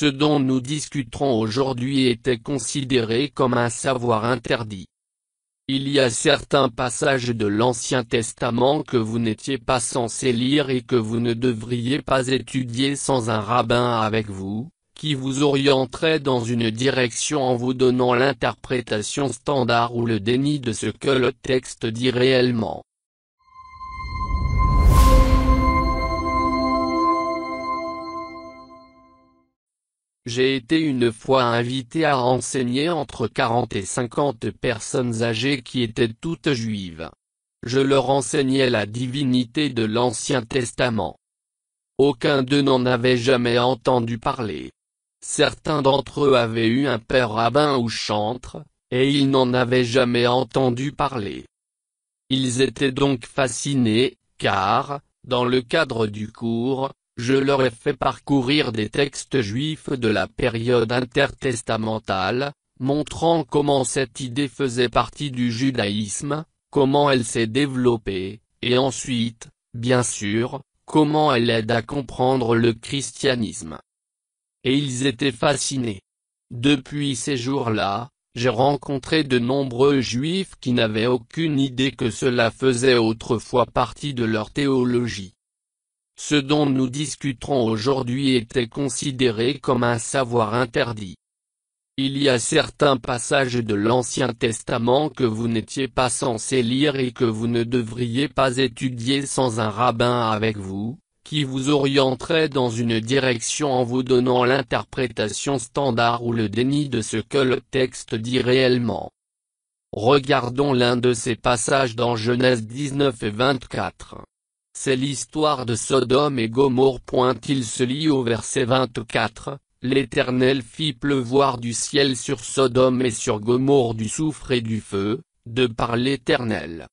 Ce dont nous discuterons aujourd'hui était considéré comme un savoir interdit. Il y a certains passages de l'Ancien Testament que vous n'étiez pas censé lire et que vous ne devriez pas étudier sans un rabbin avec vous, qui vous orienterait dans une direction en vous donnant l'interprétation standard ou le déni de ce que le texte dit réellement. J'ai été une fois invité à enseigner entre 40 et 50 personnes âgées qui étaient toutes juives. Je leur enseignais la divinité de l'Ancien Testament. Aucun d'eux n'en avait jamais entendu parler. Certains d'entre eux avaient eu un père rabbin ou chantre, et ils n'en avaient jamais entendu parler. Ils étaient donc fascinés, car, dans le cadre du cours, je leur ai fait parcourir des textes juifs de la période intertestamentale, montrant comment cette idée faisait partie du judaïsme, comment elle s'est développée, et ensuite, bien sûr, comment elle aide à comprendre le christianisme. Et ils étaient fascinés. Depuis ces jours-là, j'ai rencontré de nombreux juifs qui n'avaient aucune idée que cela faisait autrefois partie de leur théologie. Ce dont nous discuterons aujourd'hui était considéré comme un savoir interdit. Il y a certains passages de l'Ancien Testament que vous n'étiez pas censé lire et que vous ne devriez pas étudier sans un rabbin avec vous, qui vous orienterait dans une direction en vous donnant l'interprétation standard ou le déni de ce que le texte dit réellement. Regardons l'un de ces passages dans Genèse 19 et 24. C'est l'histoire de Sodome et Gomorre. Il se lit au verset 24, L'Éternel fit pleuvoir du ciel sur Sodome et sur Gomorre du soufre et du feu, de par l'Éternel.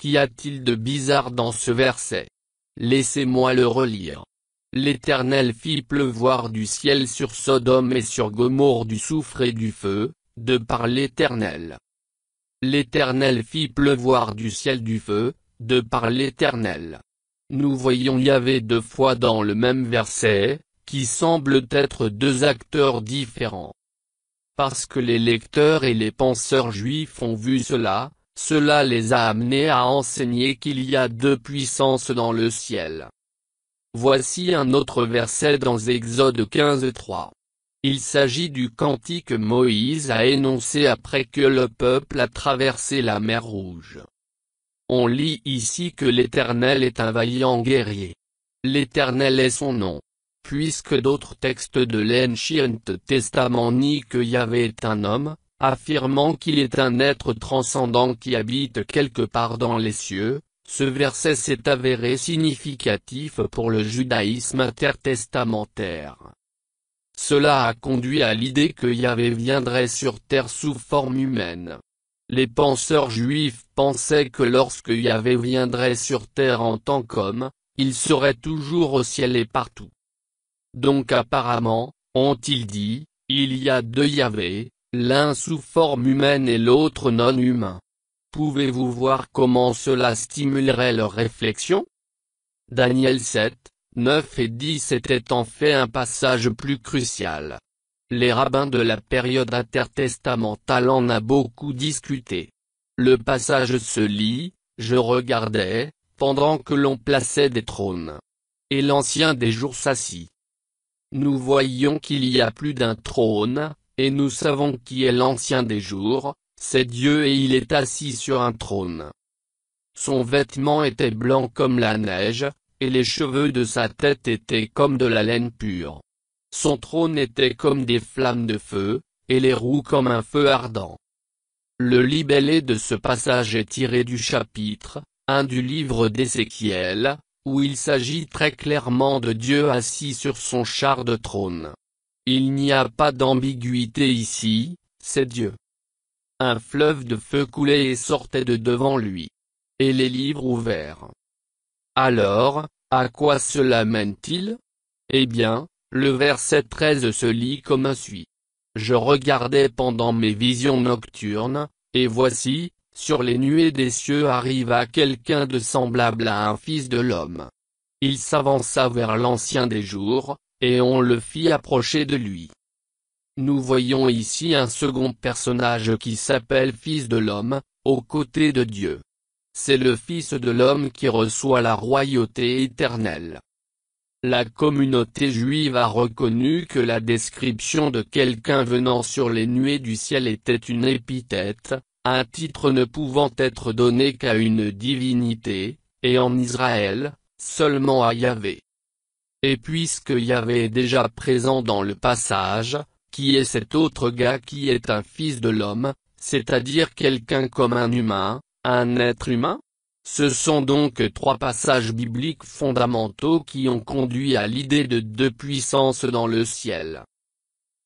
Qu'y a-t-il de bizarre dans ce verset Laissez-moi le relire. L'Éternel fit pleuvoir du ciel sur Sodome et sur Gomorre du soufre et du feu, de par l'Éternel. L'Éternel fit pleuvoir du ciel du feu, de par l'Éternel. Nous voyons Yahvé deux fois dans le même verset, qui semblent être deux acteurs différents. Parce que les lecteurs et les penseurs juifs ont vu cela, cela les a amenés à enseigner qu'il y a deux puissances dans le ciel. Voici un autre verset dans Exode 15-3. Il s'agit du cantique Moïse a énoncé après que le peuple a traversé la mer Rouge. On lit ici que l'Éternel est un vaillant guerrier. L'Éternel est son nom. Puisque d'autres textes de l'Ancient Testament nient que Yahvé est un homme, affirmant qu'il est un être transcendant qui habite quelque part dans les cieux, ce verset s'est avéré significatif pour le judaïsme intertestamentaire. Cela a conduit à l'idée que Yahvé viendrait sur terre sous forme humaine. Les penseurs juifs pensaient que lorsque Yahvé viendrait sur terre en tant qu'homme, il serait toujours au ciel et partout. Donc apparemment, ont-ils dit, il y a deux Yahvé, l'un sous forme humaine et l'autre non humain. Pouvez-vous voir comment cela stimulerait leur réflexion Daniel 7, 9 et 10 était en fait un passage plus crucial. Les rabbins de la période intertestamentale en a beaucoup discuté. Le passage se lit, je regardais, pendant que l'on plaçait des trônes. Et l'ancien des jours s'assit. Nous voyons qu'il y a plus d'un trône, et nous savons qui est l'ancien des jours, c'est Dieu et il est assis sur un trône. Son vêtement était blanc comme la neige, et les cheveux de sa tête étaient comme de la laine pure. Son trône était comme des flammes de feu, et les roues comme un feu ardent. Le libellé de ce passage est tiré du chapitre 1 du livre d'Ézéchiel, où il s'agit très clairement de Dieu assis sur son char de trône. Il n'y a pas d'ambiguïté ici, c'est Dieu. Un fleuve de feu coulait et sortait de devant lui. Et les livres ouverts. Alors, à quoi cela mène-t-il Eh bien, le verset 13 se lit comme suit. « Je regardais pendant mes visions nocturnes, et voici, sur les nuées des cieux arriva quelqu'un de semblable à un fils de l'homme. Il s'avança vers l'ancien des jours, et on le fit approcher de lui. Nous voyons ici un second personnage qui s'appelle Fils de l'homme, aux côtés de Dieu. C'est le Fils de l'homme qui reçoit la royauté éternelle. La communauté juive a reconnu que la description de quelqu'un venant sur les nuées du ciel était une épithète, un titre ne pouvant être donné qu'à une divinité, et en Israël, seulement à Yahvé. Et puisque Yahvé est déjà présent dans le passage, qui est cet autre gars qui est un fils de l'homme, c'est-à-dire quelqu'un comme un humain, un être humain ce sont donc trois passages bibliques fondamentaux qui ont conduit à l'idée de deux puissances dans le ciel.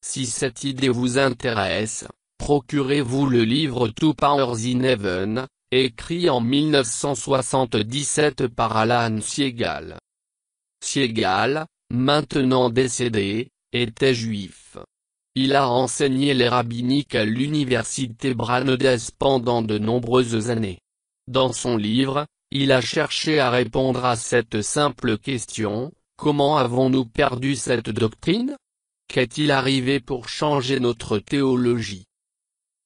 Si cette idée vous intéresse, procurez-vous le livre Two Powers in Heaven, écrit en 1977 par Alan Siegel. Siegel, maintenant décédé, était juif. Il a enseigné les rabbiniques à l'université Brandeis pendant de nombreuses années. Dans son livre, il a cherché à répondre à cette simple question, comment avons-nous perdu cette doctrine Qu'est-il arrivé pour changer notre théologie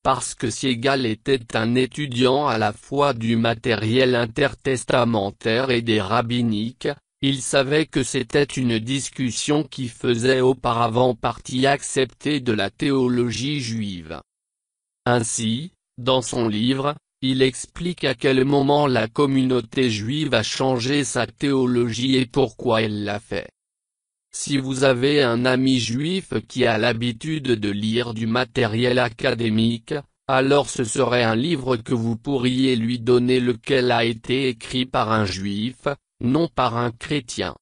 Parce que Siegel était un étudiant à la fois du matériel intertestamentaire et des rabbiniques, il savait que c'était une discussion qui faisait auparavant partie acceptée de la théologie juive. Ainsi, dans son livre, il explique à quel moment la communauté juive a changé sa théologie et pourquoi elle l'a fait. Si vous avez un ami juif qui a l'habitude de lire du matériel académique, alors ce serait un livre que vous pourriez lui donner lequel a été écrit par un juif, non par un chrétien.